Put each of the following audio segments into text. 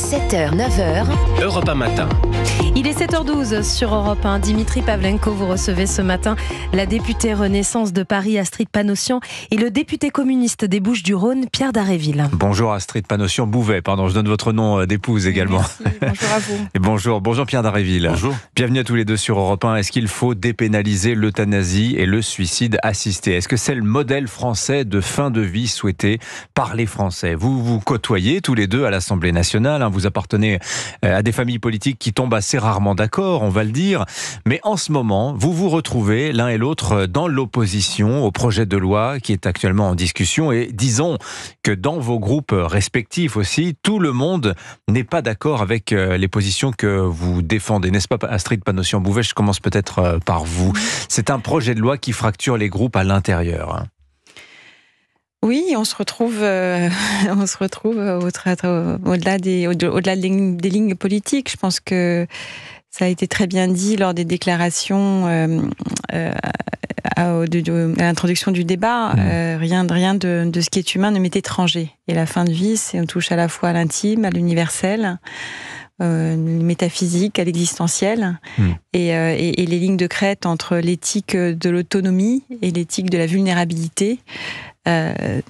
7h, 9h. 1 Matin. Il est 7h12 sur Europe 1. Dimitri Pavlenko, vous recevez ce matin la députée Renaissance de Paris, Astrid Panossian, et le député communiste des Bouches-du-Rhône, Pierre Daréville. Bonjour Astrid Panossian Bouvet, pardon, je donne votre nom euh, d'épouse également. bonjour à vous. Et bonjour, bonjour Pierre Daréville. Bonjour. Bienvenue à tous les deux sur Europe 1. Est-ce qu'il faut dépénaliser l'euthanasie et le suicide assisté Est-ce que c'est le modèle français de fin de vie souhaité par les Français Vous vous côtoyez tous les deux à l'Assemblée nationale. Hein, vous appartenez euh, à des familles politiques qui tombent assez rarement d'accord, on va le dire. Mais en ce moment, vous vous retrouvez l'un et l'autre euh, dans l'opposition au projet de loi qui est actuellement en discussion. Et disons que dans vos groupes respectifs aussi, tout le monde n'est pas d'accord avec euh, les positions que vous défendez. N'est-ce pas, Astrid Panossian-Bouvet Je commence peut-être par vous. C'est un projet de loi qui fracture les groupes à l'intérieur. Hein. Oui, on se retrouve, euh, on se retrouve au-delà des, au-delà des, lignes politiques. Je pense que ça a été très bien dit lors des déclarations euh, euh à, l'introduction du débat. Mmh. Euh, rien, rien de, ce qui est humain ne m'est étranger. Et la fin de vie, c'est on touche à la fois à l'intime, à l'universel. Euh, métaphysique à l'existentiel, hmm. euh, et, les lignes de crête entre l'éthique de l'autonomie et l'éthique de la vulnérabilité. Euh,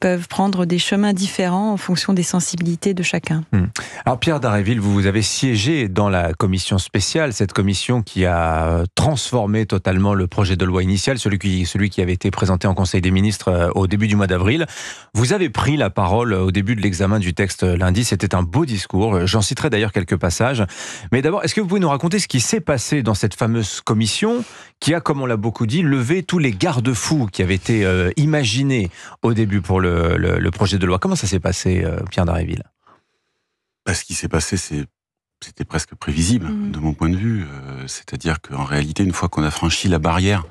peuvent prendre des chemins différents en fonction des sensibilités de chacun. Hmm. Alors Pierre Daréville, vous, vous avez siégé dans la commission spéciale, cette commission qui a transformé totalement le projet de loi initial, celui qui, celui qui avait été présenté en Conseil des ministres euh, au début du mois d'avril. Vous avez pris la parole euh, au début de l'examen du texte euh, lundi, c'était un beau discours, j'en citerai d'ailleurs quelques passages. Mais d'abord, est-ce que vous pouvez nous raconter ce qui s'est passé dans cette fameuse commission qui a, comme on l'a beaucoup dit, levé tous les garde-fous qui avaient été imaginés au début pour le le, projet de loi. Comment ça s'est passé, euh, Pierre Daréville bah, Ce qui s'est passé, c'était presque prévisible mm. de mon point de vue. Euh, c'est-à-dire qu'en réalité, une fois qu'on a franchi la barrière,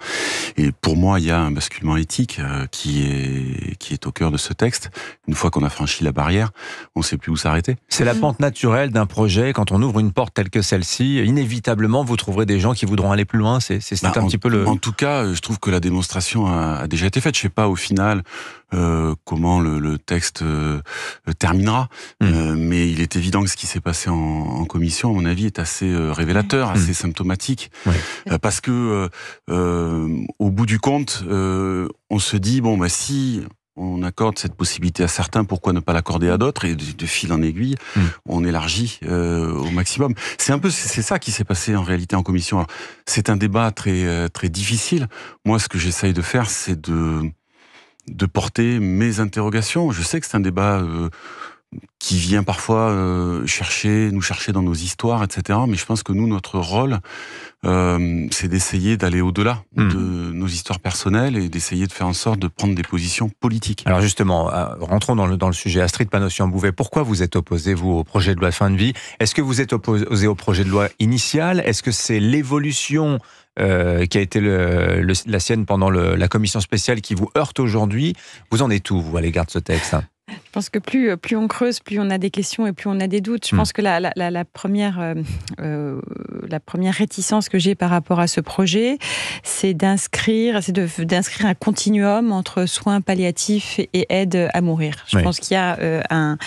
et pour moi, il y a un basculement éthique euh, qui, est, qui est au cœur de ce texte. Une fois qu'on a franchi la barrière, on ne sait plus où s'arrêter. C'est la mm. pente naturelle d'un projet. Quand on ouvre une porte telle que celle-ci, inévitablement, vous trouverez des gens qui voudront aller plus loin. C'est bah, un petit peu le. En tout cas, je trouve que la démonstration a, a déjà été faite. Je ne sais pas au final euh, comment le, texte euh, terminera. Mmh. Euh, mais il est évident que ce qui s'est passé en, commission, à mon avis, est assez révélateur, mmh. assez symptomatique, parce que au bout du compte, on se dit bon, bah si on accorde cette possibilité à certains, pourquoi ne pas l'accorder à d'autres Et de, fil en aiguille, mmh. on élargit au maximum. C'est un peu c'est ça qui s'est passé en réalité en commission. C'est un débat très très difficile. Moi, ce que j'essaye de faire, c'est de de porter mes interrogations. Je sais que c'est un débat euh, qui vient parfois euh, chercher, nous chercher dans nos histoires, etc. Mais je pense que nous, notre rôle, euh, c'est d'essayer d'aller au-delà hmm. de nos histoires personnelles et d'essayer de faire en sorte de prendre des positions politiques. Alors justement, euh, rentrons dans le, dans le sujet. Astrid Panossian-Bouvet, pourquoi vous êtes opposé, vous, au projet de loi fin de vie Est-ce que vous êtes opposé au projet de loi initial Est-ce que c'est l'évolution qui a été la sienne pendant la commission spéciale qui vous heurte aujourd'hui Vous en êtes où, vous, à l'égard de ce texte je pense que plus, euh, plus on creuse, plus on a des questions et plus on a des doutes. Je hmm. pense que la, première, euh, euh, la première réticence que j'ai par rapport à ce projet, c'est d'inscrire, c'est d'inscrire un continuum entre soins palliatifs et aide à mourir. Je pense qu'il y a un,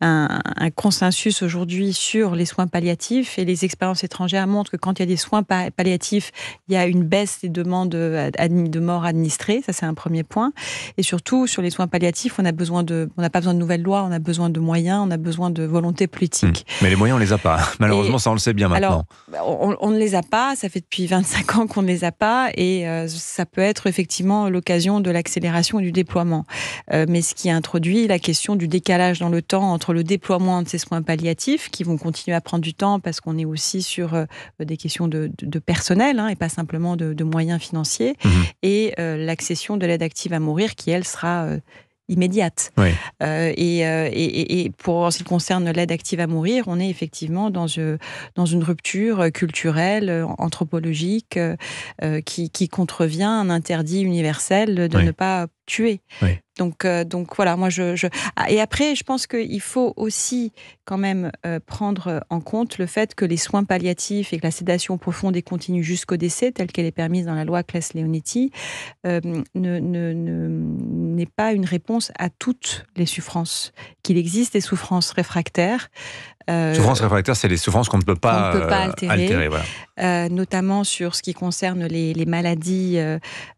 un, consensus aujourd'hui sur les soins palliatifs et les expériences étrangères montrent que quand il y a des soins palliatifs, il y a une baisse des demandes de, mort morts administrées. Ça, c'est un premier point. Et surtout, sur les soins palliatifs, on a besoin de on n'a pas besoin de nouvelles lois, on a besoin de moyens, on a besoin de volonté politique. Hmm. Mais les moyens, on les a pas. Malheureusement, ça, on le sait bien maintenant. Alors, bah, on, ne les a pas. Ça fait depuis 25 ans qu'on ne les a pas. Et euh, ça peut être effectivement l'occasion de l'accélération du déploiement. Euh, mais ce qui introduit la question du décalage dans le temps entre le déploiement de ces soins palliatifs, qui vont continuer à prendre du temps parce qu'on est aussi sur euh, des questions de, personnel hein, et pas simplement de, moyens financiers, mmh. et l'accession de l'aide active à mourir, qui, elle, sera immédiate. Euh, euh, et, et, et, pour en ce qui concerne l'aide active à mourir, on est effectivement dans, une, euh, dans une rupture culturelle, anthropologique, qui, qui, contrevient un interdit universel de ne pas tuer. Donc, donc voilà, moi je, ah, Et après, je pense qu'il faut aussi quand même prendre en compte le fait que les soins palliatifs et que la sédation profonde et continue jusqu'au décès, telle qu'elle est permise dans la loi Claes Leonetti, ne, n'est pas une réponse à toutes les souffrances, qu'il existe des souffrances réfractaires euh, souffrances réfractaires, c'est les souffrances qu'on ne peut pas, euh, altérer, euh, notamment sur ce qui concerne les, maladies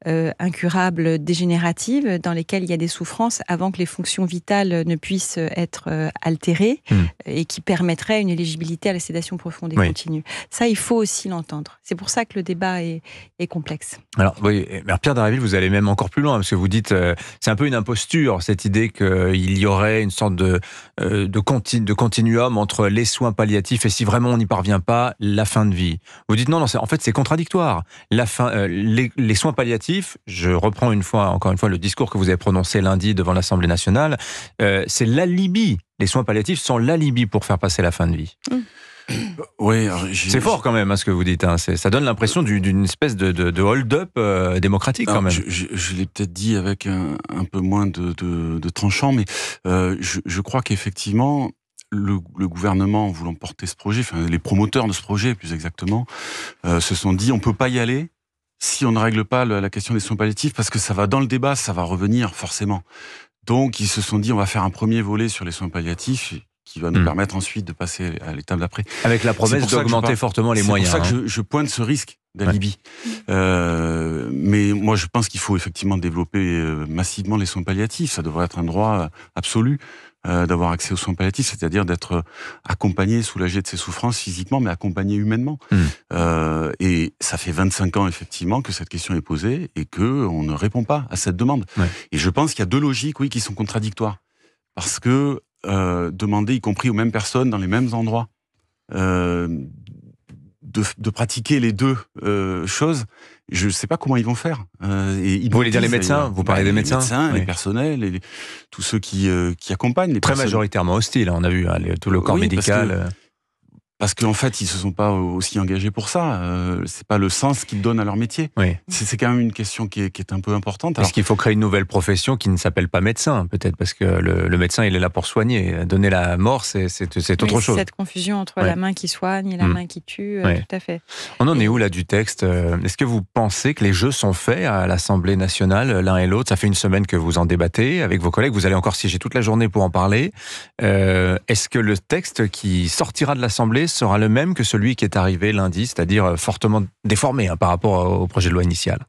euh, incurables dégénératives, dans lesquelles il y a des souffrances avant que les fonctions vitales ne puissent être altérées hmm. et qui permettraient une éligibilité à la sédation profonde et continue. Ça, il faut aussi l'entendre. C'est pour ça que le débat est, complexe. Alors, oui, Pierre Daraville, vous allez même encore plus loin, parce que vous dites, c'est un peu une imposture, cette idée qu'il y aurait une sorte de, de, de continuum entre les soins palliatifs et si vraiment on n'y parvient pas, la fin de vie. Vous dites non, non, en fait c'est contradictoire. La fin, euh, les, soins palliatifs, je reprends une fois, encore une fois, le discours que vous avez prononcé lundi devant l'Assemblée nationale, euh, c'est l'alibi. Les soins palliatifs sont l'alibi pour faire passer la fin de vie. Mmh. Oui, c'est fort quand même hein, ce que vous dites. Hein. Ça donne l'impression d'une espèce de, hold-up euh, démocratique quand même. Je, l'ai peut-être dit avec un, peu moins de, tranchant, mais je, je, crois qu'effectivement, le, gouvernement voulant porter ce projet, enfin, les promoteurs de ce projet plus exactement, euh, se sont dit on ne peut pas y aller si on ne règle pas la question des soins palliatifs parce que ça va dans le débat, ça va revenir forcément. Donc ils se sont dit on va faire un premier volet sur les soins palliatifs qui va nous hmm. permettre ensuite de passer à l'étape d'après. Avec la promesse d'augmenter fortement les moyens. C'est pour ça que hein. je, pointe ce risque d'alibi. Euh, mais moi, je pense qu'il faut effectivement développer euh, massivement les soins palliatifs. Ça devrait être un droit absolu. Euh, d'avoir accès aux soins palliatifs, c'est-à-dire d'être euh, accompagné, soulagé de ses souffrances physiquement, mais accompagné humainement. Hmm. Euh, et ça fait 25 ans effectivement que cette question est posée et que on ne répond pas à cette demande. Et je pense qu'il y a deux logiques, oui, qui sont contradictoires, parce que demander, y compris aux mêmes personnes dans les mêmes endroits, de, pratiquer les deux euh, choses, je ne sais pas comment ils vont faire. Euh, et vous voulez dire les médecins euh, Vous parlez bah, des médecins Les médecins, personnels, tous ceux qui, qui accompagnent. Les Très majoritairement hostiles, hein, on a vu, hein, tout le corps médical parce qu'en fait, ils se sont pas aussi engagés pour ça. Ce euh, c'est pas le sens qu'ils donnent à leur métier. Oui. C'est quand même une question qui est, un peu importante. Est-ce qu'il faut créer une nouvelle profession qui ne s'appelle pas médecin, hein, peut-être, parce que le, médecin, il est là pour soigner. Donner la mort, c'est autre chose. Cette confusion entre la main qui soigne et la mm. main qui tue, euh, tout à fait. On en est où là du texte euh, Est-ce que vous pensez que les jeux sont faits à l'Assemblée nationale, l'un et l'autre Ça fait une semaine que vous en débattez avec vos collègues. Vous allez encore siéger toute la journée pour en parler. Est-ce que le texte qui sortira de l'Assemblée sera le même que celui qui est arrivé lundi, c'est-à-dire euh, fortement déformé hein, par rapport euh, au projet de loi initial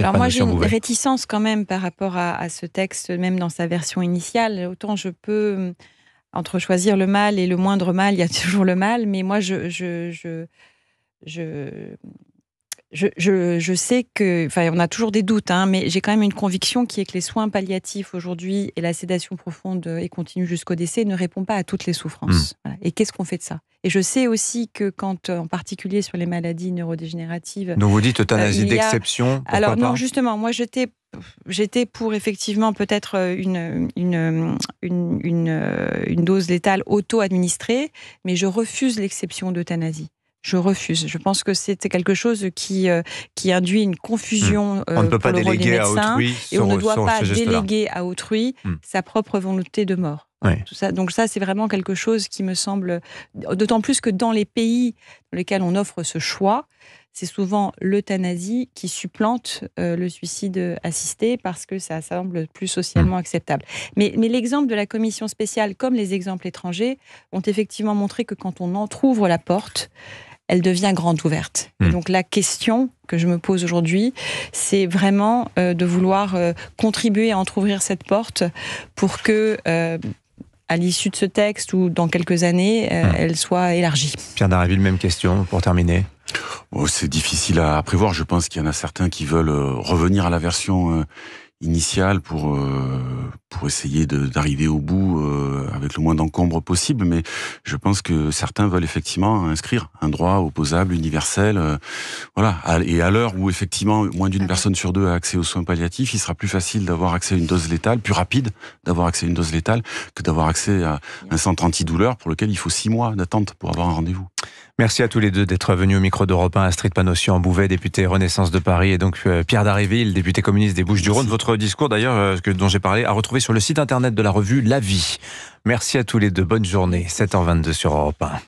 alors moi j'ai une réticence quand même par rapport à, ce texte, même dans sa version initiale. Autant je peux, euh, entre choisir le mal et le moindre mal, il y a toujours le mal, mais moi je, je, je je, sais que, enfin, on a toujours des doutes, hein, mais j'ai quand même une conviction qui est que les soins palliatifs aujourd'hui et la sédation profonde et continue jusqu'au décès ne répondent pas à toutes les souffrances. Mm. Et qu'est-ce qu'on fait de ça Et je sais aussi que quand, euh, en particulier sur les maladies neurodégénératives, donc vous dites euthanasie euh, d'exception. Alors non, justement, moi j'étais j'étais pour effectivement peut-être euh, une, une, une, dose létale auto-administrée, mais je refuse l'exception d'euthanasie je refuse. Je pense que c'est quelque chose qui, euh, qui induit une confusion. Hmm. Euh, on ne peut pas déléguer à autrui. Et on ne doit pas déléguer à autrui sa propre volonté de mort. Tout ça. Donc ça, c'est vraiment quelque chose qui me semble, d'autant plus que dans les pays dans lesquels on offre ce choix, c'est souvent l'euthanasie qui supplante euh, le suicide assisté parce que ça semble plus socialement hmm. acceptable. Mais, mais l'exemple de la commission spéciale, comme les exemples étrangers, ont effectivement montré que quand on entrouvre la porte, elle devient grande ouverte. Hmm. Donc la question que je me pose aujourd'hui, c'est vraiment euh, de vouloir euh, contribuer à entrouvrir cette porte pour que euh, à l'issue de ce texte ou dans quelques années, hmm. elle soit élargie. Pierre Daraville, même question pour terminer. Oh, c'est difficile à prévoir. Je pense qu'il y en a certains qui veulent revenir à la version initiale pour pour essayer d'arriver au bout euh, avec le moins d'encombre possible. Mais je pense que certains veulent effectivement inscrire un droit opposable, universel. Euh, voilà. Et à l'heure où effectivement moins d'une personne sur deux a accès aux soins palliatifs, il sera plus facile d'avoir accès à une dose létale, plus rapide d'avoir accès à une dose létale que d'avoir accès à un centre antidouleur pour lequel il faut six mois d'attente pour avoir un rendez-vous. Merci à tous les deux d'être venus au micro d'Europe 1. Astrid en Bouvet, député Renaissance de Paris, et donc euh, Pierre Daréville, député communiste des Bouches-du-Rhône. Votre discours, d'ailleurs, euh, dont j'ai parlé, à retrouver sur le site internet de la revue La Vie. Merci à tous les deux. Bonne journée. 7h22 sur Europe 1.